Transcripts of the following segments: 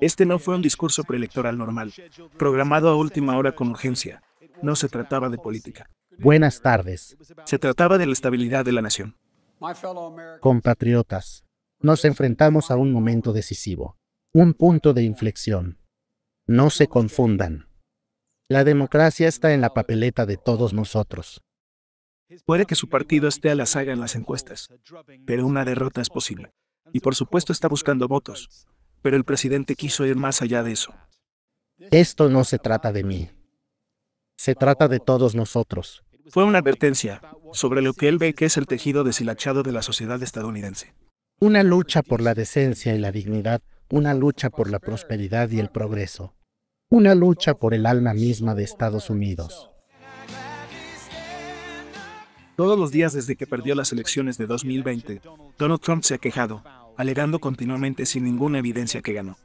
Este no fue un discurso preelectoral normal, programado a última hora con urgencia. No se trataba de política. Buenas tardes. Se trataba de la estabilidad de la nación. Compatriotas, nos enfrentamos a un momento decisivo, un punto de inflexión. No se confundan. La democracia está en la papeleta de todos nosotros. Puede que su partido esté a la saga en las encuestas, pero una derrota es posible. Y por supuesto está buscando votos pero el presidente quiso ir más allá de eso. Esto no se trata de mí. Se trata de todos nosotros. Fue una advertencia sobre lo que él ve que es el tejido deshilachado de la sociedad estadounidense. Una lucha por la decencia y la dignidad, una lucha por la prosperidad y el progreso, una lucha por el alma misma de Estados Unidos. Todos los días desde que perdió las elecciones de 2020, Donald Trump se ha quejado alegando continuamente sin ninguna evidencia que ganó.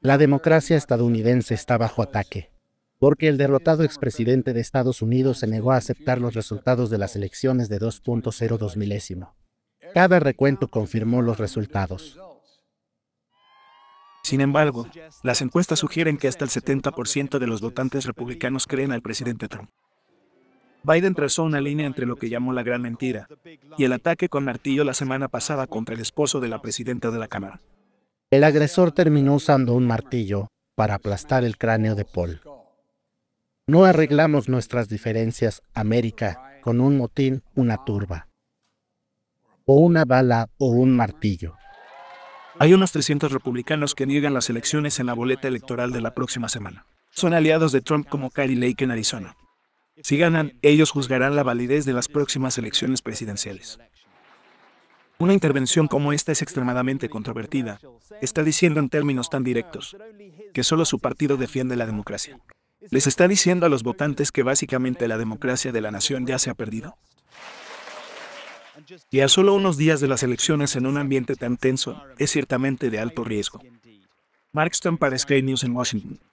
La democracia estadounidense está bajo ataque, porque el derrotado expresidente de Estados Unidos se negó a aceptar los resultados de las elecciones de 2.02 milésimo. Cada recuento confirmó los resultados. Sin embargo, las encuestas sugieren que hasta el 70% de los votantes republicanos creen al presidente Trump. Biden trazó una línea entre lo que llamó la gran mentira y el ataque con martillo la semana pasada contra el esposo de la presidenta de la Cámara. El agresor terminó usando un martillo para aplastar el cráneo de Paul. No arreglamos nuestras diferencias, América, con un motín, una turba, o una bala o un martillo. Hay unos 300 republicanos que niegan las elecciones en la boleta electoral de la próxima semana. Son aliados de Trump como Carrie Lake en Arizona. Si ganan, ellos juzgarán la validez de las próximas elecciones presidenciales. Una intervención como esta es extremadamente controvertida. Está diciendo en términos tan directos que solo su partido defiende la democracia. Les está diciendo a los votantes que básicamente la democracia de la nación ya se ha perdido. Y a solo unos días de las elecciones en un ambiente tan tenso, es ciertamente de alto riesgo. Mark Stone para Sky News en Washington.